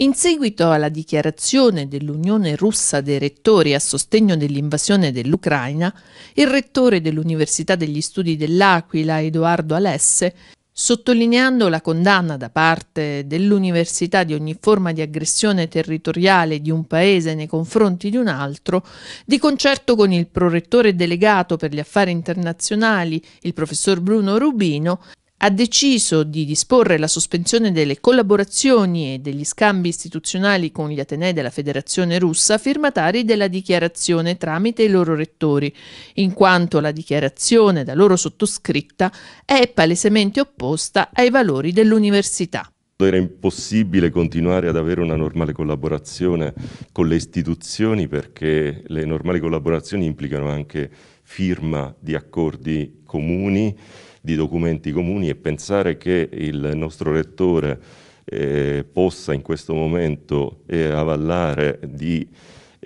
In seguito alla dichiarazione dell'Unione russa dei rettori a sostegno dell'invasione dell'Ucraina, il rettore dell'Università degli Studi dell'Aquila, Edoardo Alesse, sottolineando la condanna da parte dell'Università di ogni forma di aggressione territoriale di un paese nei confronti di un altro, di concerto con il prorettore delegato per gli affari internazionali, il professor Bruno Rubino, ha deciso di disporre la sospensione delle collaborazioni e degli scambi istituzionali con gli Atenei della Federazione russa firmatari della dichiarazione tramite i loro rettori, in quanto la dichiarazione da loro sottoscritta è palesemente opposta ai valori dell'università era impossibile continuare ad avere una normale collaborazione con le istituzioni perché le normali collaborazioni implicano anche firma di accordi comuni, di documenti comuni e pensare che il nostro rettore eh, possa in questo momento eh, avallare di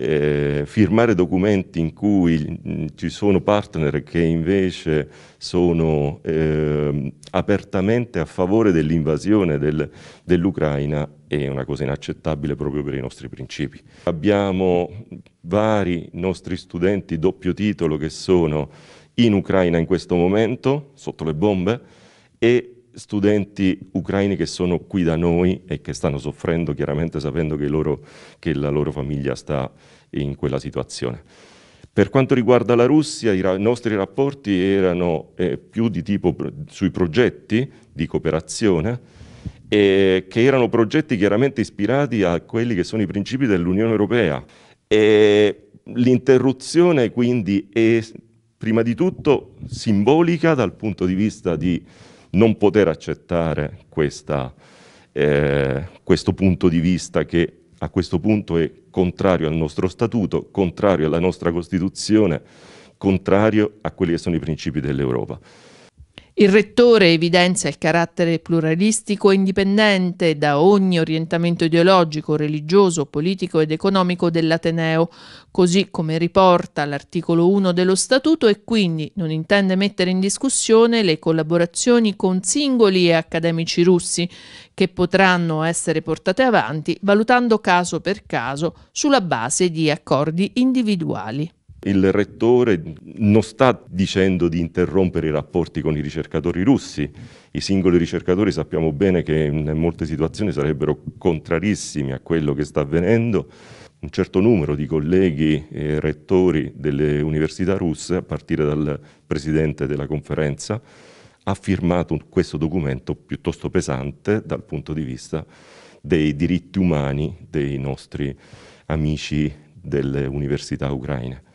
eh, firmare documenti in cui mm, ci sono partner che invece sono eh, apertamente a favore dell'invasione del, dell'Ucraina è una cosa inaccettabile proprio per i nostri principi. Abbiamo vari nostri studenti doppio titolo che sono in Ucraina in questo momento, sotto le bombe, e studenti ucraini che sono qui da noi e che stanno soffrendo chiaramente sapendo che, loro, che la loro famiglia sta in quella situazione. Per quanto riguarda la Russia, i, ra nostri rapporti erano eh, più di tipo pro sui progetti di cooperazione, eh, che erano progetti chiaramente ispirati a quelli che sono i principi dell'Unione Europea. L'interruzione quindi è prima di tutto simbolica dal punto di vista di non poter accettare questa, eh, questo punto di vista che a questo punto è contrario al nostro statuto, contrario alla nostra Costituzione, contrario a quelli che sono i principi dell'Europa. Il rettore evidenzia il carattere pluralistico e indipendente da ogni orientamento ideologico, religioso, politico ed economico dell'Ateneo, così come riporta l'articolo 1 dello Statuto e quindi non intende mettere in discussione le collaborazioni con singoli e accademici russi che potranno essere portate avanti valutando caso per caso sulla base di accordi individuali. Il rettore non sta dicendo di interrompere i rapporti con i ricercatori russi, i singoli ricercatori sappiamo bene che in molte situazioni sarebbero contrarissimi a quello che sta avvenendo, un certo numero di colleghi e rettori delle università russe, a partire dal presidente della conferenza, ha firmato questo documento piuttosto pesante dal punto di vista dei diritti umani dei nostri amici delle università ucraine.